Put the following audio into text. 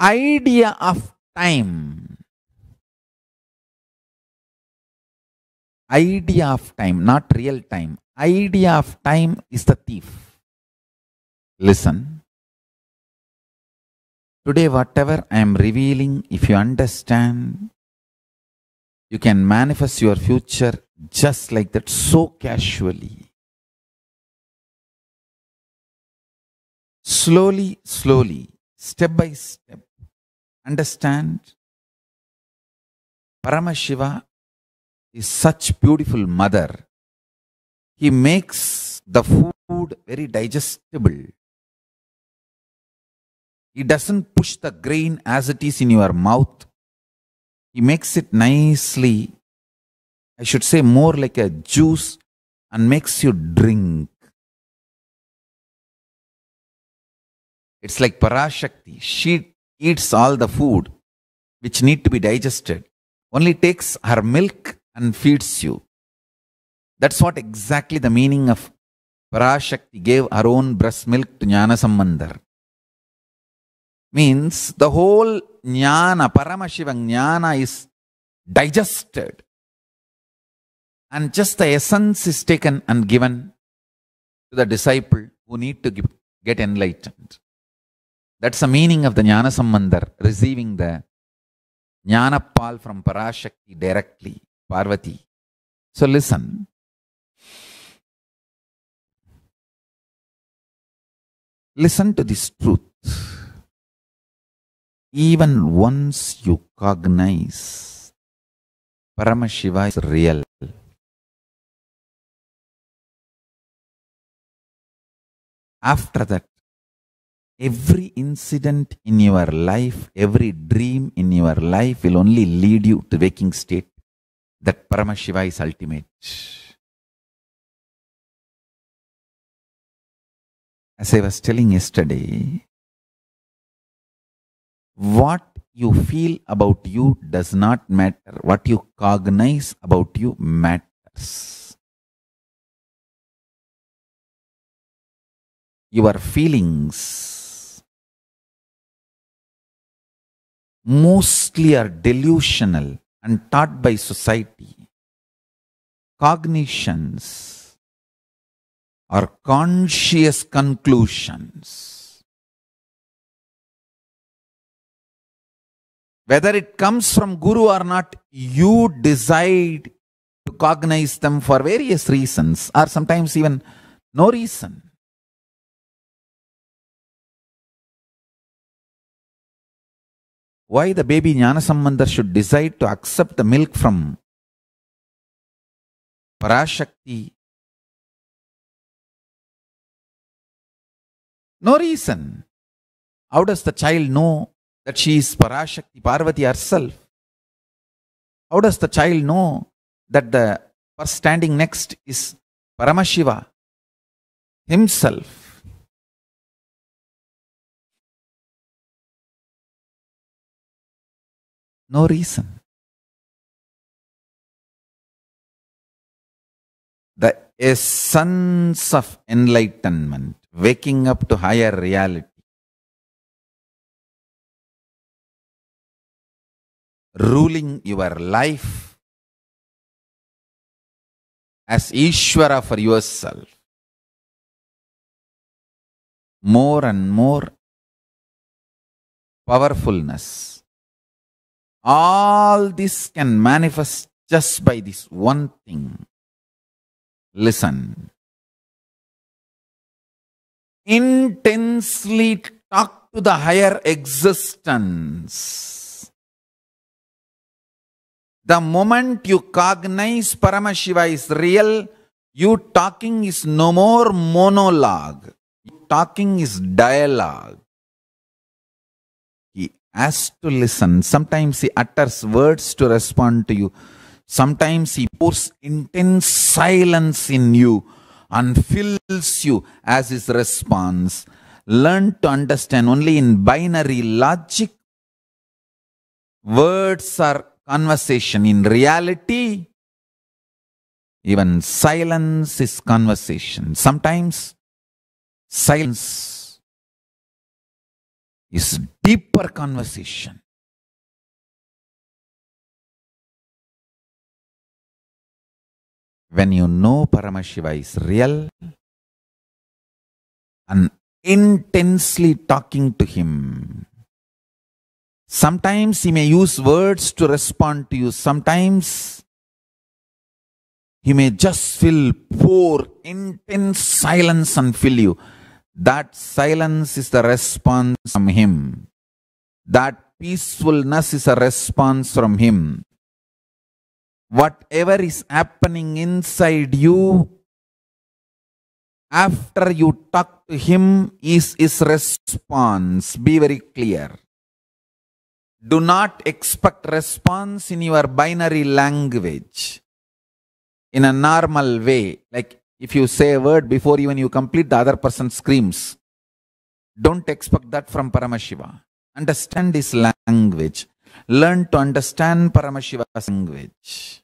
idea of time. Idea of time, not real time. Idea of time is the thief. Listen. Today, whatever I am revealing, if you understand, you can manifest your future just like that, so casually. Slowly, slowly, step by step understand Paramashiva is such beautiful mother. He makes the food very digestible. He doesn't push the grain as it is in your mouth. He makes it nicely, I should say more like a juice and makes you drink. It's like Parashakti. She eats all the food which need to be digested, only takes her milk and feeds you. That's what exactly the meaning of Parashakti gave her own breast milk to Jnana Sambandhar. Means the whole Jnana, Paramashiva Jnana is digested. And just the essence is taken and given to the disciple who need to get enlightened. That's the meaning of the Jnana Sambandhar, receiving the Jnana Pal from Parashakti directly, Parvati. So listen. Listen to this truth. Even once you cognize Paramashiva is real, after that every incident in your life, every dream in your life will only lead you to waking state. That Paramashiva is ultimate. As I was telling yesterday, what you feel about you does not matter. What you cognize about you matters. Your feelings mostly are delusional and taught by society. Cognitions are conscious conclusions. Whether it comes from Guru or not, you decide to cognize them for various reasons or sometimes even no reason. why the baby Jnanasamandar should decide to accept the milk from Parashakti. No reason. How does the child know that she is Parashakti, Parvati herself? How does the child know that the person standing next is Paramashiva himself? No reason. The essence of enlightenment, waking up to higher reality, ruling your life as Ishwara for yourself. More and more powerfulness all this can manifest just by this one thing. Listen. Intensely talk to the higher existence. The moment you cognize Paramashiva is real, you talking is no more monologue. You talking is dialogue as to listen. Sometimes he utters words to respond to you. Sometimes he pours intense silence in you and fills you as his response. Learn to understand only in binary logic. Words are conversation. In reality, even silence is conversation. Sometimes silence is deeper conversation. When you know Paramashiva is real and intensely talking to him, sometimes he may use words to respond to you, sometimes he may just fill, pour intense silence and fill you. That silence is the response from Him. That peacefulness is a response from Him. Whatever is happening inside you, after you talk to Him, is His response. Be very clear. Do not expect response in your binary language in a normal way, like if you say a word before even you complete, the other person screams. Don't expect that from Paramashiva. Understand his language. Learn to understand Paramashiva's language.